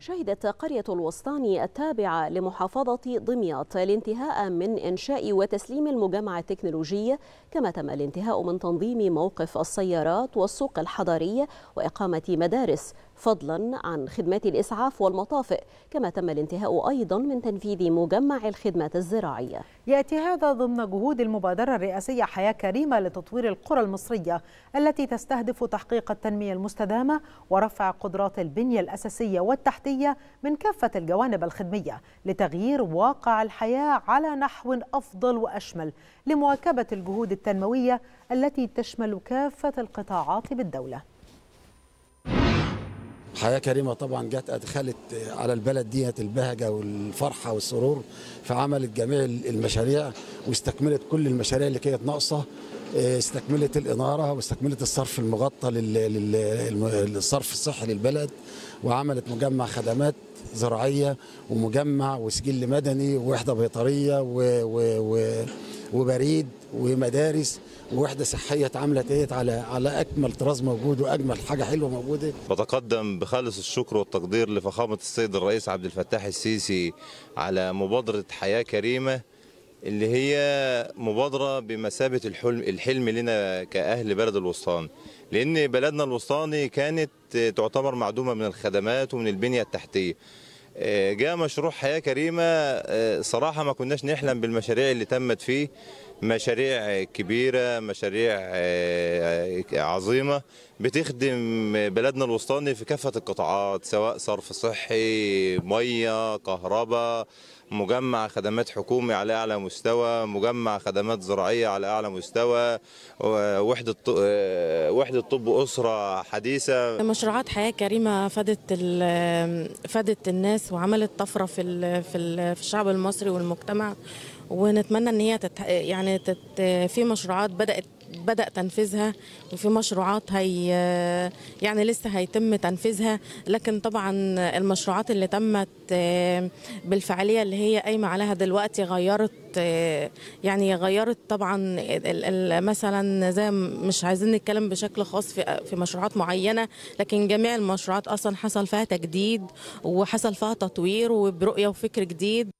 شهدت قرية الوسطان التابعة لمحافظة دمياط الانتهاء من إنشاء وتسليم المجمع التكنولوجي كما تم الانتهاء من تنظيم موقف السيارات والسوق الحضرية وإقامة مدارس فضلا عن خدمات الإسعاف والمطافئ كما تم الانتهاء أيضا من تنفيذ مجمع الخدمات الزراعية يأتي هذا ضمن جهود المبادرة الرئاسية حياة كريمة لتطوير القرى المصرية التي تستهدف تحقيق التنمية المستدامة ورفع قدرات البنية الأساسية والتحتية من كافة الجوانب الخدمية لتغيير واقع الحياة على نحو أفضل وأشمل لمواكبة الجهود التنموية التي تشمل كافة القطاعات بالدولة حياة كريمة طبعا جت أدخلت على البلد ديت البهجة والفرحة والسرور فعملت جميع المشاريع واستكملت كل المشاريع اللي كانت ناقصة إيه، استكملت الإنارة واستكملت الصرف المغطى للصرف الصحي للبلد وعملت مجمع خدمات زراعية ومجمع وسجل مدني ووحدة بيطرية و, و, و وبريد ومدارس ووحده صحيه اتعملت ايه على على اكمل طراز موجود واجمل حاجه حلوه موجوده. بتقدم بخالص الشكر والتقدير لفخامه السيد الرئيس عبد الفتاح السيسي على مبادره حياه كريمه اللي هي مبادرة بمثابة الحلم الحلم لنا كأهل بلد الوسطان لأن بلدنا الوسطاني كانت تعتبر معدومة من الخدمات ومن البنية التحتية آه، جاء مشروع حياة كريمة آه، صراحة ما كناش نحلم بالمشاريع اللي تمت فيه مشاريع كبيرة مشاريع آه، آه، عظيمة بتخدم بلدنا الوسطاني في كافة القطاعات سواء صرف صحي مية كهرباء مجمع خدمات حكومي على أعلى مستوى مجمع خدمات زراعية على أعلى مستوى وحدة آه، وحدة طب أسرة حديثة مشروعات حياة كريمة فادت فادت الناس وعملت طفرة في في الشعب المصري والمجتمع ونتمنى ان هي تت... يعني تت... في مشروعات بدات بدأ تنفيذها وفي مشروعات هي يعني لسه هيتم تنفيذها لكن طبعا المشروعات اللي تمت بالفعالية اللي هي قايمة عليها دلوقتي غيرت يعني غيرت طبعا مثلا زي مش عايزين نتكلم بشكل خاص في في مشروعات معينه لكن جميع المشروعات اصلا حصل فيها تجديد وحصل فيها تطوير وبرؤيه وفكر جديد